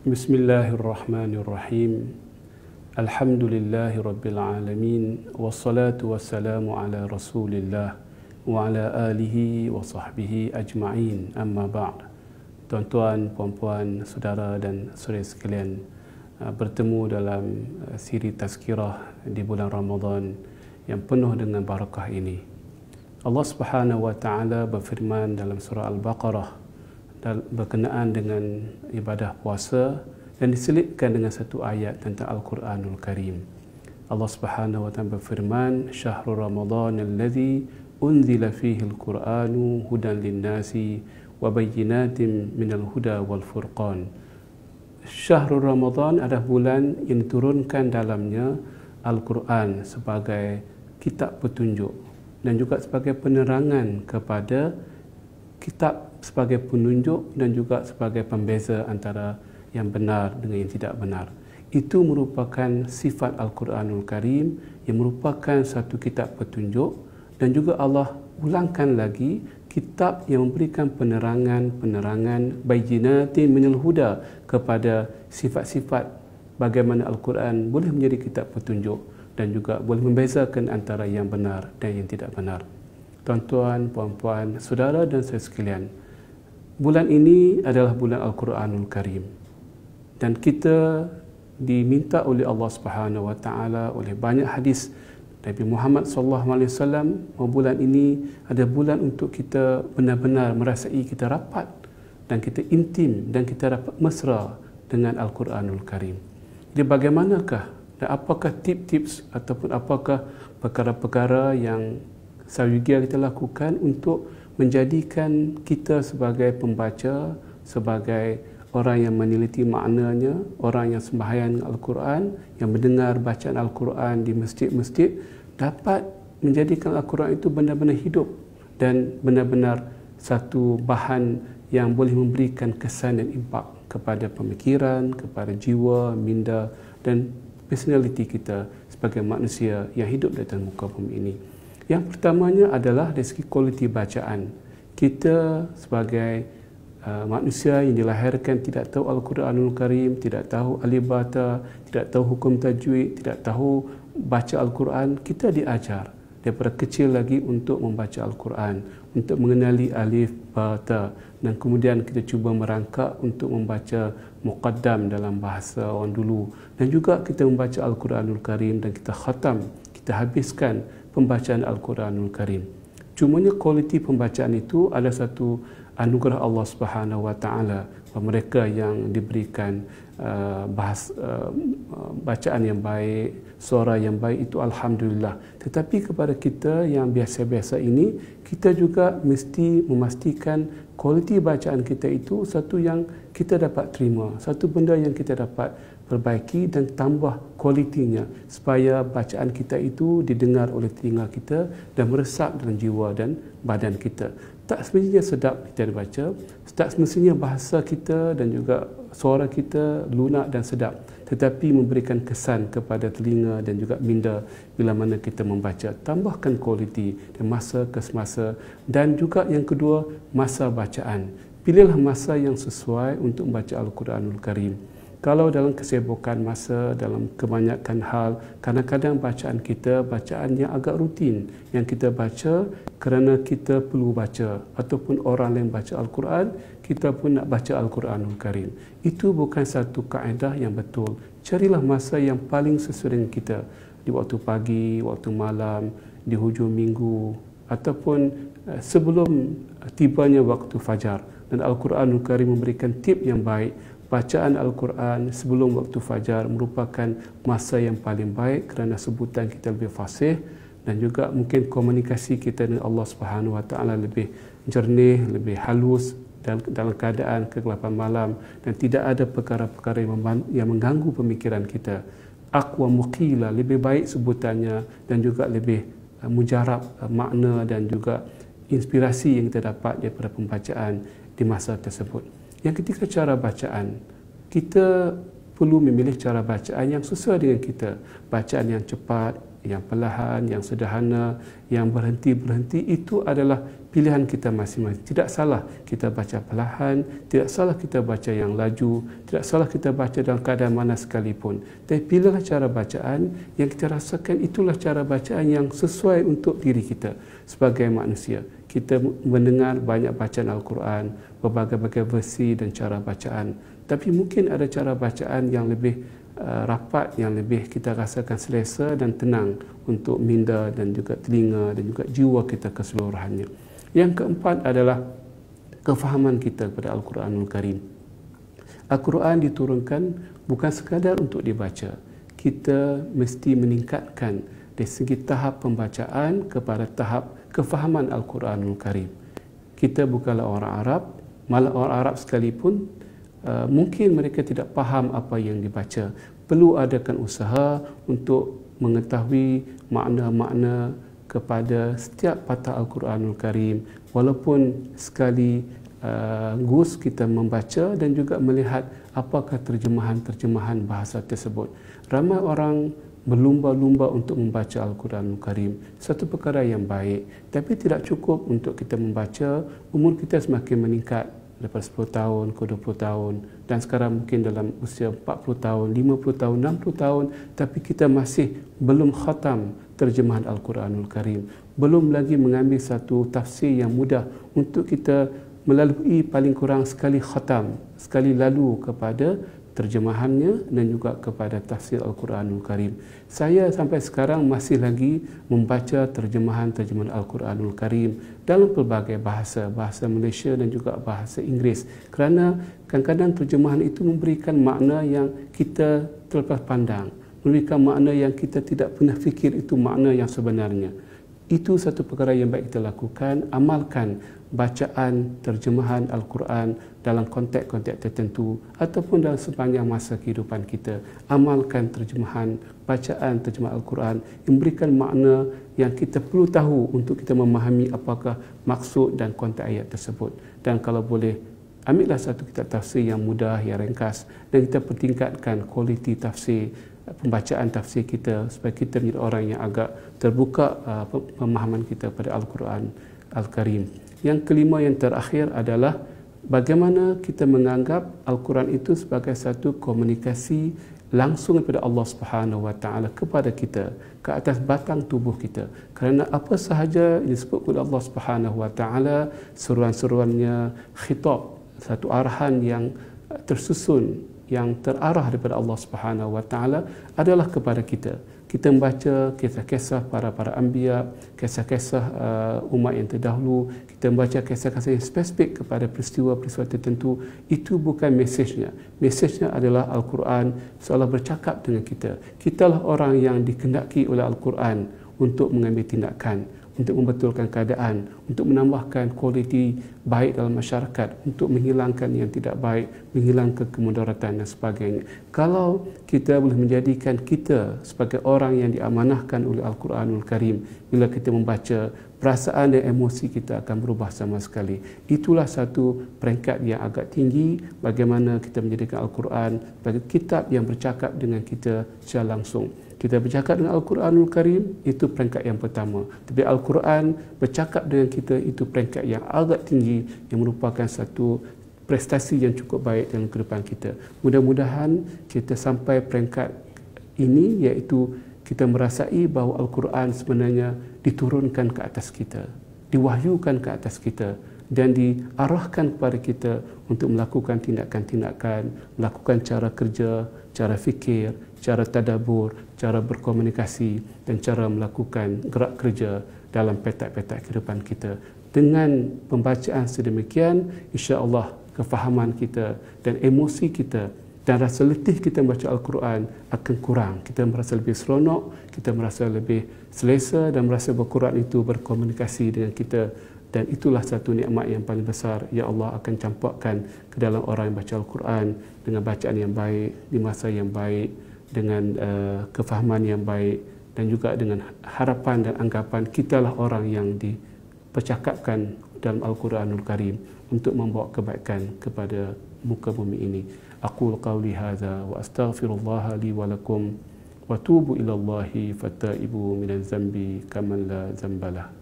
بسم الله الرحمن الرحيم الحمد لله رب العالمين والصلاة والسلام على رسول الله وعلى آله وصحبه أجمعين أما بعد Tuan-tuan, puan-puan, saudara dan saudari sekalian uh, bertemu dalam uh, siri tazkirah di bulan Ramadan yang penuh dengan barakah ini. Allah Subhanahu wa taala dalam surah Al-Baqarah berkenaan dengan ibadah puasa dan diselipkan dengan satu ayat tentang Al-Quranul Karim. Allah Subhanahu wa taala berfirman, "Syahrul Ramadan alladhi unzila fihi al-Qur'anu hudan lin-nasi wa bayyinatin minal huda wal furqan." Syahrul Ramadan adalah bulan yang diturunkan dalamnya Al-Quran sebagai kitab petunjuk dan juga sebagai penerangan kepada kitab sebagai penunjuk dan juga sebagai pembeza antara yang benar dengan yang tidak benar. Itu merupakan sifat Al-Quranul Karim yang merupakan satu kitab petunjuk dan juga Allah ulangkan lagi kitab yang memberikan penerangan-penerangan bayjinatin minil huda kepada sifat-sifat bagaimana Al-Quran boleh menjadi kitab petunjuk dan juga boleh membezakan antara yang benar dan yang tidak benar. Tuan-tuan, puan-puan, saudara dan saya sekalian, bulan ini adalah bulan Al-Quranul Karim dan kita diminta oleh Allah Subhanahu wa taala oleh banyak hadis Nabi Muhammad sallallahu alaihi wasallam bahawa oh, bulan ini ada bulan untuk kita benar-benar merasai kita rapat dan kita intim dan kita rapat mesra dengan Al-Quranul Karim. Jadi bagaimanakah dan apakah tips-tips ataupun apakah perkara-perkara yang sayugia kita lakukan untuk menjadikan kita sebagai pembaca, sebagai orang yang meneliti maknanya, orang yang sembahyang Al-Quran, yang mendengar bacaan Al-Quran di masjid-masjid, dapat menjadikan Al-Quran itu benar-benar hidup dan benar-benar satu bahan yang boleh memberikan kesan dan impak kepada pemikiran, kepada jiwa, minda dan personaliti kita sebagai manusia yang hidup di atas muka bumi ini. Yang pertamanya adalah dari segi kualiti bacaan. Kita sebagai uh, manusia yang dilahirkan tidak tahu Al-Quranul Karim, tidak tahu Alibata, tidak tahu hukum tajwid, tidak tahu baca Al-Quran, kita diajar daripada kecil lagi untuk membaca Al-Quran, untuk mengenali alif, bata dan kemudian kita cuba merangkak untuk membaca muqaddam dalam bahasa orang dulu dan juga kita membaca Al-Quranul Karim dan kita khatam, kita habiskan pembacaan Al-Quranul Karim. Cumanya kualiti pembacaan itu adalah satu anugerah Allah Subhanahu Wa Taala mereka yang diberikan uh, bahas uh, bacaan yang baik suara yang baik itu alhamdulillah tetapi kepada kita yang biasa-biasa ini kita juga mesti memastikan kualiti bacaan kita itu satu yang kita dapat terima satu benda yang kita dapat perbaiki dan tambah kualitinya supaya bacaan kita itu didengar oleh telinga kita dan meresap dalam jiwa dan badan kita tak semestinya sedap kita baca tak semestinya bahasa kita kita dan juga suara kita lunak dan sedap tetapi memberikan kesan kepada telinga dan juga minda bila mana kita membaca tambahkan kualiti dan masa ke semasa dan juga yang kedua masa bacaan pilihlah masa yang sesuai untuk membaca al-Quranul Karim kalau dalam kesibukan masa, dalam kebanyakan hal, kadang-kadang bacaan kita bacaan yang agak rutin yang kita baca kerana kita perlu baca ataupun orang lain baca Al-Quran, kita pun nak baca Al-Quranul Karim. Itu bukan satu kaedah yang betul. Carilah masa yang paling sesuai dengan kita. Di waktu pagi, waktu malam, di hujung minggu ataupun eh, sebelum eh, tibanya waktu fajar. Dan Al-Quranul Karim memberikan tip yang baik bacaan Al-Quran sebelum waktu fajar merupakan masa yang paling baik kerana sebutan kita lebih fasih dan juga mungkin komunikasi kita dengan Allah Subhanahu Wa Taala lebih jernih, lebih halus dan dalam keadaan kegelapan malam dan tidak ada perkara-perkara yang mengganggu pemikiran kita. Aqwa muqila lebih baik sebutannya dan juga lebih uh, mujarab uh, makna dan juga inspirasi yang kita dapat daripada pembacaan di masa tersebut. Yang ketiga cara bacaan. Kita perlu memilih cara bacaan yang sesuai dengan kita. Bacaan yang cepat, yang perlahan, yang sederhana, yang berhenti-berhenti itu adalah pilihan kita masing-masing. Tidak salah kita baca perlahan, tidak salah kita baca yang laju, tidak salah kita baca dalam keadaan mana sekalipun. Tapi pilihlah cara bacaan yang kita rasakan itulah cara bacaan yang sesuai untuk diri kita sebagai manusia kita mendengar banyak bacaan Al-Quran, berbagai-bagai versi dan cara bacaan. Tapi mungkin ada cara bacaan yang lebih uh, rapat, yang lebih kita rasakan selesa dan tenang untuk minda dan juga telinga dan juga jiwa kita keseluruhannya. Yang keempat adalah kefahaman kita kepada Al-Quranul Karim. Al-Quran diturunkan bukan sekadar untuk dibaca. Kita mesti meningkatkan dari segi tahap pembacaan kepada tahap kefahaman Al-Quranul Karim. Kita bukanlah orang Arab, malah orang Arab sekalipun uh, mungkin mereka tidak faham apa yang dibaca. Perlu adakan usaha untuk mengetahui makna-makna kepada setiap patah Al-Quranul Karim walaupun sekali uh, gus kita membaca dan juga melihat apakah terjemahan-terjemahan bahasa tersebut. Ramai orang berlumba-lumba untuk membaca Al-Quran Al-Karim. Satu perkara yang baik. Tapi tidak cukup untuk kita membaca. Umur kita semakin meningkat. Lepas 10 tahun ke 20 tahun. Dan sekarang mungkin dalam usia 40 tahun, 50 tahun, 60 tahun. Tapi kita masih belum khatam terjemahan Al-Quranul Karim. Belum lagi mengambil satu tafsir yang mudah untuk kita melalui paling kurang sekali khatam. Sekali lalu kepada terjemahannya dan juga kepada tafsir Al-Quranul Karim. Saya sampai sekarang masih lagi membaca terjemahan-terjemahan Al-Quranul Karim dalam pelbagai bahasa, bahasa Malaysia dan juga bahasa Inggeris. Kerana kadang-kadang terjemahan itu memberikan makna yang kita terlepas pandang, memberikan makna yang kita tidak pernah fikir itu makna yang sebenarnya itu satu perkara yang baik kita lakukan amalkan bacaan terjemahan al-Quran dalam konteks-konteks tertentu ataupun dalam sepanjang masa kehidupan kita amalkan terjemahan bacaan terjemahan al-Quran yang memberikan makna yang kita perlu tahu untuk kita memahami apakah maksud dan konteks ayat tersebut dan kalau boleh ambillah satu kitab tafsir yang mudah yang ringkas dan kita pertingkatkan kualiti tafsir pembacaan tafsir kita supaya kita menjadi orang yang agak terbuka uh, pemahaman kita pada Al-Quran Al-Karim. Yang kelima yang terakhir adalah bagaimana kita menganggap Al-Quran itu sebagai satu komunikasi langsung daripada Allah Subhanahu Wa Taala kepada kita ke atas batang tubuh kita kerana apa sahaja yang disebut oleh Allah Subhanahu Wa Taala seruan-seruannya khitab satu arahan yang tersusun yang terarah daripada Allah Subhanahu Wa Taala adalah kepada kita. Kita membaca kisah-kisah para para ambia, kisah-kisah uh, umat yang terdahulu. Kita membaca kisah-kisah yang spesifik kepada peristiwa-peristiwa tertentu. Itu bukan mesejnya. Mesejnya adalah Al-Quran seolah bercakap dengan kita. Kitalah orang yang dikendaki oleh Al-Quran untuk mengambil tindakan untuk membetulkan keadaan, untuk menambahkan kualiti baik dalam masyarakat, untuk menghilangkan yang tidak baik, menghilangkan kemudaratan dan sebagainya. Kalau kita boleh menjadikan kita sebagai orang yang diamanahkan oleh Al-Quranul Karim, bila kita membaca perasaan dan emosi kita akan berubah sama sekali. Itulah satu peringkat yang agak tinggi bagaimana kita menjadikan Al-Quran sebagai kitab yang bercakap dengan kita secara langsung kita bercakap dengan Al-Quranul Karim itu peringkat yang pertama tapi Al-Quran bercakap dengan kita itu peringkat yang agak tinggi yang merupakan satu prestasi yang cukup baik dalam kehidupan kita mudah-mudahan kita sampai peringkat ini iaitu kita merasai bahawa Al-Quran sebenarnya diturunkan ke atas kita diwahyukan ke atas kita dan diarahkan kepada kita untuk melakukan tindakan-tindakan, melakukan cara kerja, cara fikir, cara tadabur, cara berkomunikasi dan cara melakukan gerak kerja dalam petak-petak kehidupan kita. Dengan pembacaan sedemikian, insya-Allah kefahaman kita dan emosi kita dan rasa letih kita membaca Al-Quran akan kurang. Kita merasa lebih seronok, kita merasa lebih selesa dan merasa Al-Quran itu berkomunikasi dengan kita dan itulah satu nikmat yang paling besar yang Allah akan campakkan ke dalam orang yang baca Al-Quran dengan bacaan yang baik di masa yang baik dengan uh, kefahaman yang baik dan juga dengan harapan dan anggapan kitalah orang yang dipercakapkan dalam Al-Quranul Karim untuk membawa kebaikan kepada muka bumi ini. Aqul qawli Haza wa astaghfirullah li wa lakum wa tubu ila Allahi fatta'ibu minal zambi kaman la zambalah.